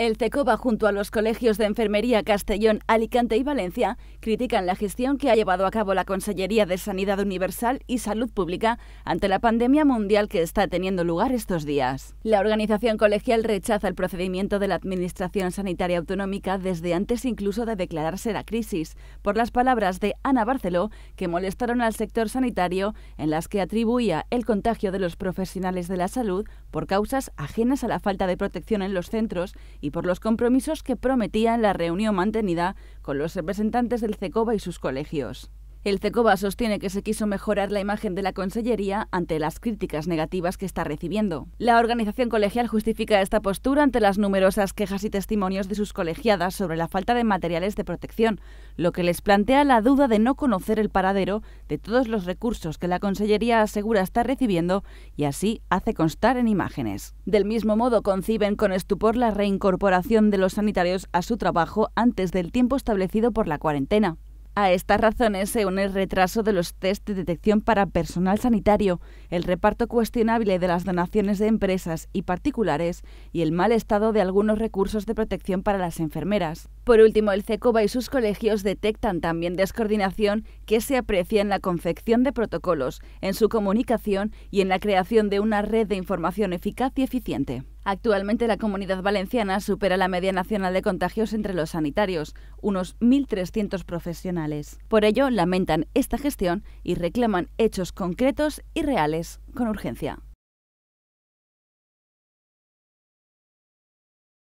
El CECOBA junto a los colegios de enfermería Castellón, Alicante y Valencia critican la gestión que ha llevado a cabo la Consellería de Sanidad Universal y Salud Pública ante la pandemia mundial que está teniendo lugar estos días. La organización colegial rechaza el procedimiento de la Administración Sanitaria Autonómica desde antes incluso de declararse la crisis, por las palabras de Ana Barceló, que molestaron al sector sanitario en las que atribuía el contagio de los profesionales de la salud por causas ajenas a la falta de protección en los centros y por los compromisos que prometía en la reunión mantenida con los representantes del CECOBA y sus colegios. El CECOBA sostiene que se quiso mejorar la imagen de la Consellería ante las críticas negativas que está recibiendo. La organización colegial justifica esta postura ante las numerosas quejas y testimonios de sus colegiadas sobre la falta de materiales de protección, lo que les plantea la duda de no conocer el paradero de todos los recursos que la Consellería asegura estar recibiendo y así hace constar en imágenes. Del mismo modo, conciben con estupor la reincorporación de los sanitarios a su trabajo antes del tiempo establecido por la cuarentena. A estas razones se une el retraso de los test de detección para personal sanitario, el reparto cuestionable de las donaciones de empresas y particulares y el mal estado de algunos recursos de protección para las enfermeras. Por último, el CECOBA y sus colegios detectan también descoordinación que se aprecia en la confección de protocolos, en su comunicación y en la creación de una red de información eficaz y eficiente. Actualmente la comunidad valenciana supera la media nacional de contagios entre los sanitarios, unos 1.300 profesionales. Por ello, lamentan esta gestión y reclaman hechos concretos y reales con urgencia.